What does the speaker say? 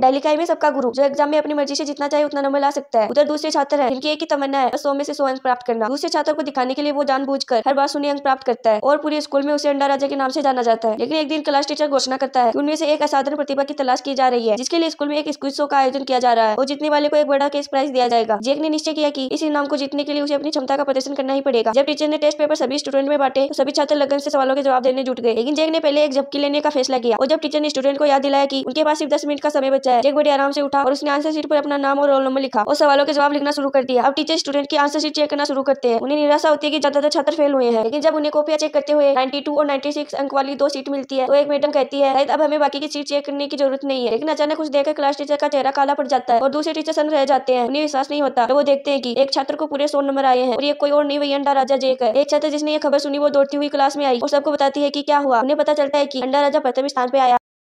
पढ़ाई में सबका गुरु जो एग्जाम में अपनी मर्जी से जितना चाहे उतना नंबर ला सकता है उधर दूसरे छात्र है इनकी एक ही तमन्ना है सौ में से सौ अंक प्राप्त करना दूसरे छात्र को दिखाने के लिए वो जानबूझकर हर बार सुनी अंक प्राप्त करता है और पूरे स्कूल में उसे अंडा राजा के नाम से जाना जाता है लेकिन एक दिन क्लास टीचर घोषणा करता है उनमें से एक असाधारण प्रतिभा की तलाश की जा रही है जिसके लिए स्कूल में एक स्कूल शो का आयोजन किया जा रहा है और जितने वाले को एक बड़ा केस प्राइज दिया जाएगा जेक ने निश्चय किया कि इस इनाम को जीतने के लिए उसे अपनी क्षमता का प्रदर्शन करना ही पड़ेगा जब टीचर ने टेस्ट पेपर सभी स्टूडेंट में बांटे तो सभी छात्र लगन से सवालों के जवाब देने जुट गए लेकिन जेक ने पहले एक झपकी लेने का फैसला किया और जब टीचर ने स्टूडेंट को याद दिलाया की उनके पास सिर्फ दस मिनट का समय बचा बच्चा है जैक बेटी आराम से उठा और उसने आंसर शीट पर अपना नाम और रोल नंबर लिखा और सवालों के जवाब लिखना शुरू कर दिया अब टीचर स्टूडेंट की आंसर शीट चेक करना शुरू करते हैं उन्हें निराशा होती है की ज्यादातर छात्र फेल हुए हैं लेकिन जब उन्हें कॉपियां चेक करते हुए नाइन्टी और नाइन्टी अंक वाली दो सीट मिलती है तो एक मैडम कहती है अब हमें बाकी की सीट चेक करने की जरूरत नहीं है लेकिन अचानक कुछ देखकर क्लास टीचर का चेहरा काला पड़ जाता है और दूसरे टीचर सन रह जाते हैं उन्हें विश्वास नहीं होता तो वो देखते हैं की एक छात्र को पूरे सौ नंबर आए हैं और ये कोई और नहीं वही अंडा राजा जेक है एक छात्र जिसने ये खबर सुनी वो दौड़ती हुई क्लास में आई और सबको बताती है की क्या हुआ उन्हें पता चलता है की अंडा राजा प्रथम स्थान पे आया